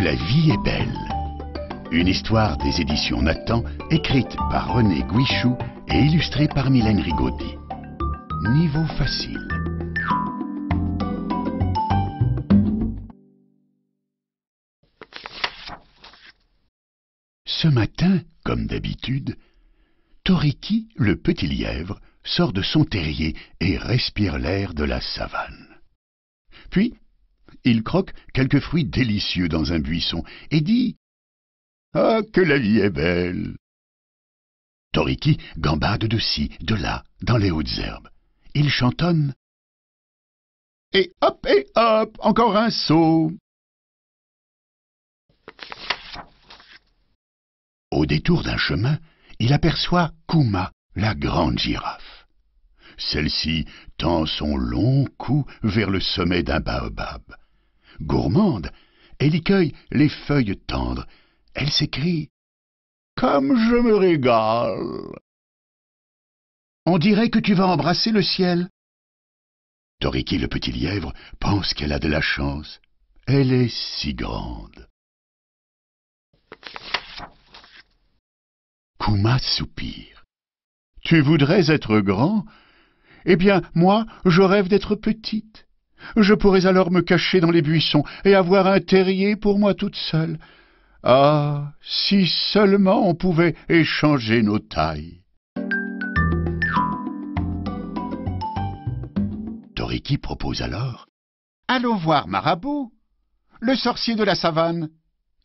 la vie est belle. Une histoire des éditions Nathan, écrite par René Guichou et illustrée par Mylène Rigaudy. Niveau facile. Ce matin, comme d'habitude, Toriki, le petit lièvre, sort de son terrier et respire l'air de la savane. Puis, il croque quelques fruits délicieux dans un buisson et dit « Ah, que la vie est belle !» Toriki gambade de ci, de là, dans les hautes herbes. Il chantonne « Et hop, et hop, encore un saut !» Au détour d'un chemin, il aperçoit Kuma, la grande girafe. Celle-ci tend son long cou vers le sommet d'un baobab gourmande, elle y cueille les feuilles tendres. Elle s'écrie Comme je me régale On dirait que tu vas embrasser le ciel. Toriki le petit lièvre pense qu'elle a de la chance. Elle est si grande. Kuma soupire. Tu voudrais être grand Eh bien, moi, je rêve d'être petite. Je pourrais alors me cacher dans les buissons et avoir un terrier pour moi toute seule. Ah, si seulement on pouvait échanger nos tailles. Toriki propose alors Allons voir Marabout, le sorcier de la savane.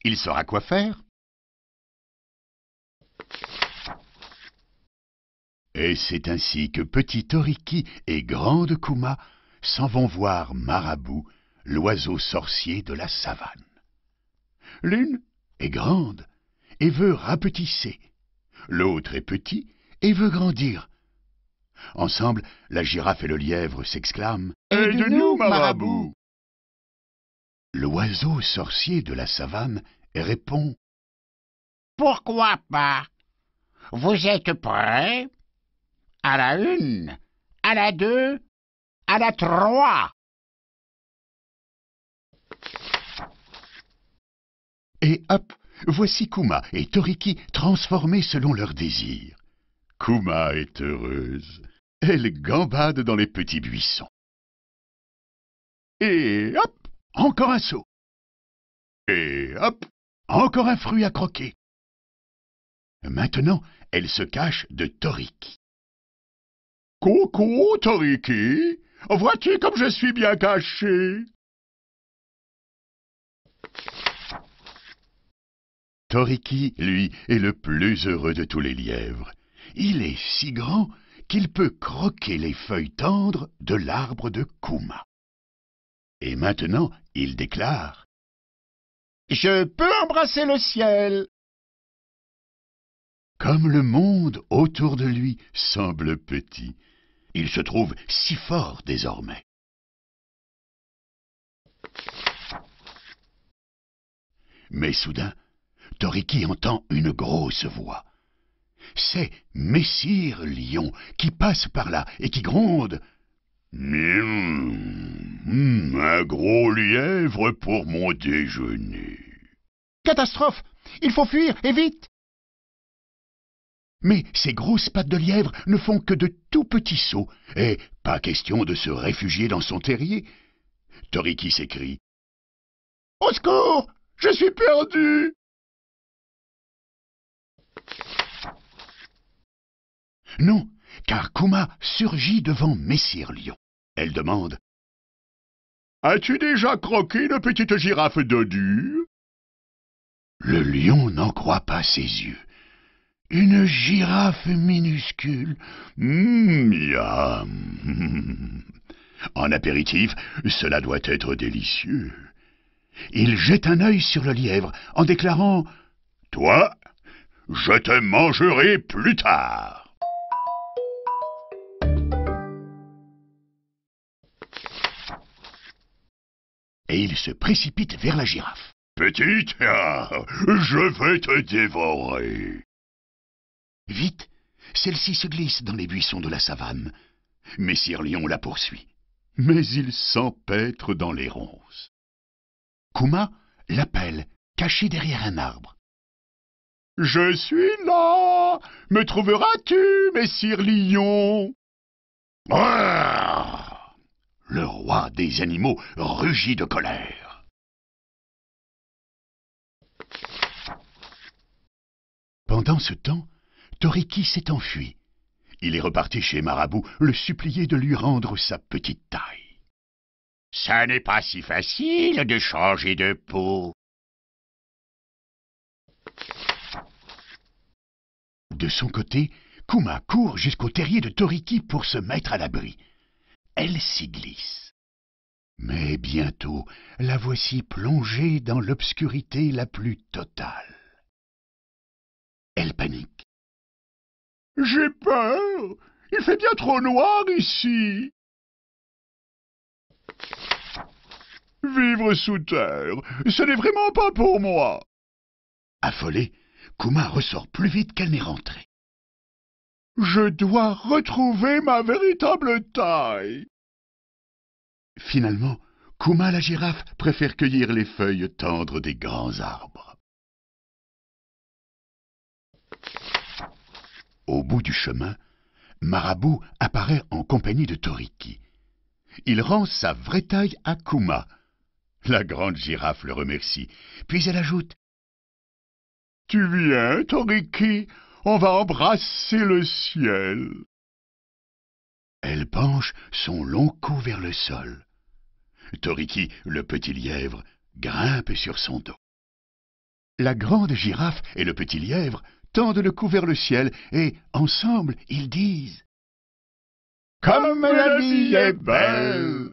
Il saura quoi faire. Et c'est ainsi que petit Toriki et grande Kuma s'en vont voir Marabout, l'oiseau sorcier de la savane. L'une est grande et veut rapetisser, l'autre est petit et veut grandir. Ensemble, la girafe et le lièvre s'exclament ⁇ Aide-nous, Marabout !⁇ L'oiseau sorcier de la savane répond ⁇ Pourquoi pas Vous êtes prêts ?⁇ À la une, à la deux, à la trois Et hop, voici Kuma et Toriki transformés selon leur désir. Kuma est heureuse. Elle gambade dans les petits buissons. Et hop, encore un saut. Et hop, encore un fruit à croquer. Maintenant, elle se cache de Toriki. Coucou, Toriki Vois-tu comme je suis bien caché Toriki, lui, est le plus heureux de tous les lièvres. Il est si grand qu'il peut croquer les feuilles tendres de l'arbre de Kuma. Et maintenant, il déclare « Je peux embrasser le ciel !» Comme le monde autour de lui semble petit, il se trouve si fort désormais. Mais soudain, Toriki entend une grosse voix. C'est Messire Lion qui passe par là et qui gronde. Hum, hum, un gros lièvre pour mon déjeuner. Catastrophe Il faut fuir, et vite Mais ces grosses pattes de lièvre ne font que de petit saut et pas question de se réfugier dans son terrier. Toriki s'écrie. Au secours Je suis perdu Non, car Kuma surgit devant Messire Lion. Elle demande As-tu déjà croqué une petite girafe dodue Le lion n'en croit pas ses yeux. Une girafe minuscule. miam. Hum, en apéritif, cela doit être délicieux. Il jette un œil sur le lièvre en déclarant ⁇ Toi, je te mangerai plus tard !⁇ Et il se précipite vers la girafe. Petite, je vais te dévorer. Vite, celle-ci se glisse dans les buissons de la savane. Messire Lion la poursuit, mais il s'empêtre dans les ronces. Kuma l'appelle, caché derrière un arbre. Je suis là Me trouveras-tu, Messire Lion Le roi des animaux rugit de colère. Pendant ce temps, Toriki s'est enfui. Il est reparti chez Marabout, le supplier de lui rendre sa petite taille. Ça n'est pas si facile de changer de peau. De son côté, Kuma court jusqu'au terrier de Toriki pour se mettre à l'abri. Elle s'y glisse. Mais bientôt, la voici plongée dans l'obscurité la plus totale. J'ai peur. Il fait bien trop noir ici. Vivre sous terre, ce n'est vraiment pas pour moi. Affolé, Kuma ressort plus vite qu'elle n'est rentrée. Je dois retrouver ma véritable taille. Finalement, Kuma la girafe préfère cueillir les feuilles tendres des grands arbres. Au bout du chemin, Marabout apparaît en compagnie de Toriki. Il rend sa vraie taille à Kuma. La grande girafe le remercie, puis elle ajoute « Tu viens, Toriki, on va embrasser le ciel !» Elle penche son long cou vers le sol. Toriki, le petit lièvre, grimpe sur son dos. La grande girafe et le petit lièvre tendent le cou vers le ciel et, ensemble, ils disent Comme la vie est belle